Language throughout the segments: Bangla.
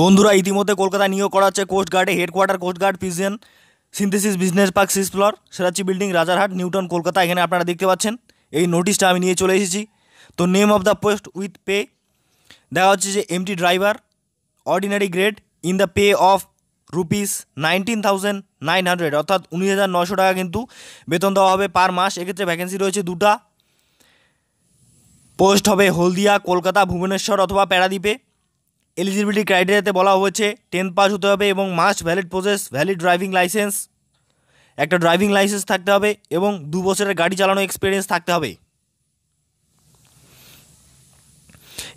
বন্ধুরা ইতিমধ্যে কলকাতায় নিয়োগ করা হচ্ছে কোস্টগার্ডে হেডকোয়ার্টার কোস্টগার্ড পিজিয়ান synthesis business park six floor Sarachi building Rajarhat New Town Kolkata এখানে আপনারা দেখতে পাচ্ছেন এই নোটিশটা আমি নিয়ে চলে এসেছি তো name of the post with pay দেখা হচ্ছে যে MT driver ordinary grade in the pay of rupees nineteen thousand nine hundred অর্থাৎ উনিশ হাজার নশো টাকা কিন্তু বেতন দেওয়া হবে পার মাস এক্ষেত্রে ভ্যাকেন্সি রয়েছে দুটা পোস্ট হবে হলদিয়া কলকাতা ভুবনেশ্বর অথবা প্যারাদ্বীপে এলিজিবিলিটি ক্রাইটেরিয়াতে বলা হয়েছে টেন্থ পাস হতে হবে এবং must valid process valid driving licence একটা ড্রাইভিং লাইসেন্স থাকতে হবে এবং দু বছরের গাড়ি চালানো এক্সপিরিয়েন্স থাকতে হবে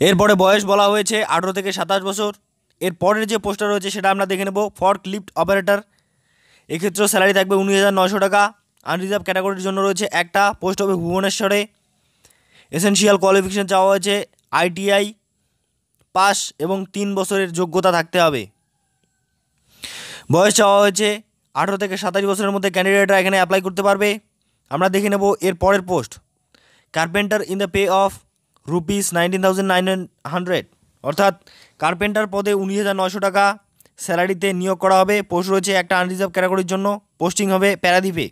এরপরে বয়স বলা হয়েছে আঠেরো থেকে সাতাশ বছর এর পরের যে পোস্টটা রয়েছে সেটা আমরা দেখে নেব ফর্ক লিফট অপারেটর এক্ষেত্রেও স্যালারি থাকবে উনিশ হাজার নশো টাকা আনরিজার্ভ ক্যাটাগরির জন্য রয়েছে একটা পোস্ট হবে ভুবনেশ্বরে এসেনশিয়াল কোয়ালিফিকেশান চাওয়া হয়েছে আইটিআই পাস এবং তিন বছরের যোগ্যতা থাকতে হবে বয়স চাওয়া হয়েছে আঠেরো থেকে সাতাশ বছরের মধ্যে ক্যান্ডিডেটরা এখানে অ্যাপ্লাই করতে পারবে আমরা দেখে নেব এর পরের post carpenter in the pay of rupees nineteen thousand nine hundred অর্থাৎ কার্পেন্টার পদে উনিশ হাজার নশো টাকা স্যালারিতে নিয়োগ করা হবে পোস্ট রয়েছে একটা আনরিজার্ভ ক্যাটাগরির জন্য পোস্টিং হবে প্যারাদ্বীপে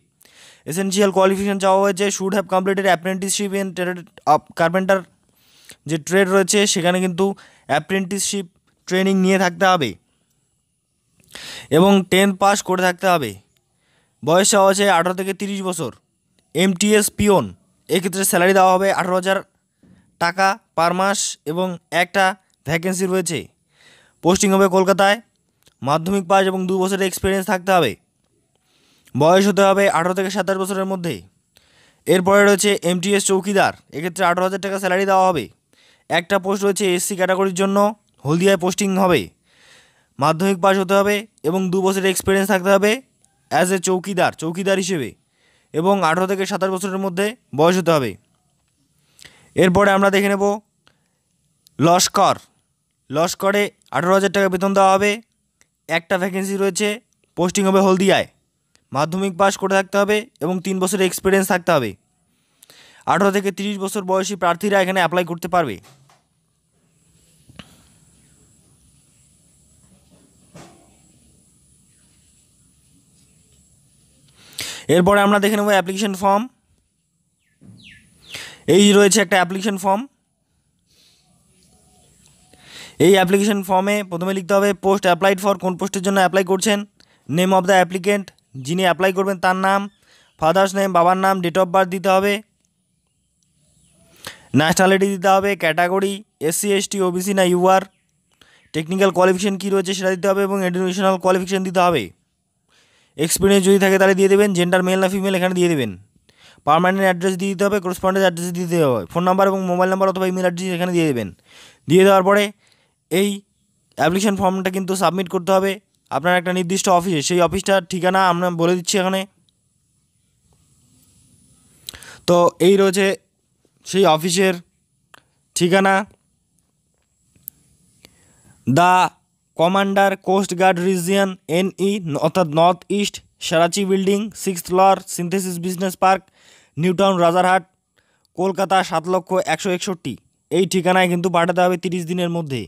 এসেনশিয়াল কোয়ালিফিকেশন চাওয়া হয়েছে should have completed apprenticeship in carpenter যে ট্রেড রয়েছে সেখানে কিন্তু অ্যাপ্রেন্টিসশিপ ট্রেনিং নিয়ে থাকতে হবে এবং টেন পাস করে থাকতে হবে বয়স হওয়া আছে আঠারো থেকে তিরিশ বছর এমটিএস পিওন এক্ষেত্রে স্যালারি দেওয়া হবে আঠারো হাজার টাকা পার মাস এবং একটা ভ্যাকেন্সি রয়েছে পোস্টিং হবে কলকাতায় মাধ্যমিক পাস এবং দু বছরের এক্সপিরিয়েন্স থাকতে হবে বয়স হতে হবে আঠারো থেকে সাতাশ বছরের মধ্যে এরপরে রয়েছে এমটিএস চৌকিদার এক্ষেত্রে আঠারো হাজার টাকা স্যালারি দেওয়া হবে একটা পোস্ট রয়েছে এসসি ক্যাটাগরির জন্য হলদিয়ায় পোস্টিং হবে মাধ্যমিক পাস হতে হবে এবং দু বছরের এক্সপিরিয়েন্স থাকতে হবে অ্যাজ এ চৌকিদার চৌকিদার হিসেবে এবং আঠেরো থেকে সাতাশ বছরের মধ্যে বয়স হতে হবে এরপরে আমরা দেখে নেব লস্কর লস্করে আঠেরো হাজার টাকা বেতন দেওয়া হবে একটা ভ্যাকেন্সি রয়েছে পোস্টিং হবে হলদিয়ায় মাধ্যমিক পাস করে থাকতে হবে এবং তিন বছরের এক্সপিরিয়েন্স থাকতে হবে আঠারো থেকে তিরিশ বছর বয়সী প্রার্থীরা এখানে অ্যাপ্লাই করতে পারবে এরপরে আমরা দেখে নেব অ্যাপ্লিকেশন ফর্ম এই রয়েছে একটা অ্যাপ্লিকেশন ফর্ম এই অ্যাপ্লিকেশন ফর্মে প্রথমে লিখতে হবে পোস্ট অ্যাপ্লাইড ফর কোন পোস্টের জন্য অ্যাপ্লাই করছেন নেম অফ দ্য অ্যাপ্লিকেন্ট যিনি অ্যাপ্লাই করবেন তার নাম ফাদার্স নেম বাবার নাম ডেট অফ বার্থ দিতে হবে ন্যাশনালিটি দিতে হবে ক্যাটাগরি এসসি এসটি ওবিসি না ইউআর টেকনিক্যাল কোয়ালিফিকেশান কী রয়েছে সেটা দিতে হবে এবং এডুকেশনাল কোয়ালিফিকেশান দিতে হবে এক্সপিরিয়েন্স যদি থাকে তাহলে দিয়ে দেবেন জেন্ডার মেল না ফিমেল এখানে দিয়ে দেবেন পারমানেন্ট অ্যাড্রেস দিয়ে দিতে হবে করসপন্ডেন্স অ্যাড্রেস দিতে হবে ফোন নাম্বার এবং মোবাইল নাম্বার অথবা ইমেল অ্যাড্রেস এখানে দিয়ে দেবেন দিয়ে দেওয়ার পরে এই অ্যাপ্লিকেশান ফর্মটা কিন্তু সাবমিট করতে হবে আপনার একটা নির্দিষ্ট অফিসে সেই অফিসটার ঠিকানা আমরা বলে দিচ্ছি এখানে তো এই রয়েছে সেই অফিসের ঠিকানা the commander coast guard region NE e, অর্থাৎ north east Sarachi building six floor synthesis business park New Town Rajarhat Kolkata সাত লক্ষ একশো একষট্টি এই ঠিকানায় কিন্তু পাঠাতে হবে তিরিশ দিনের মধ্যে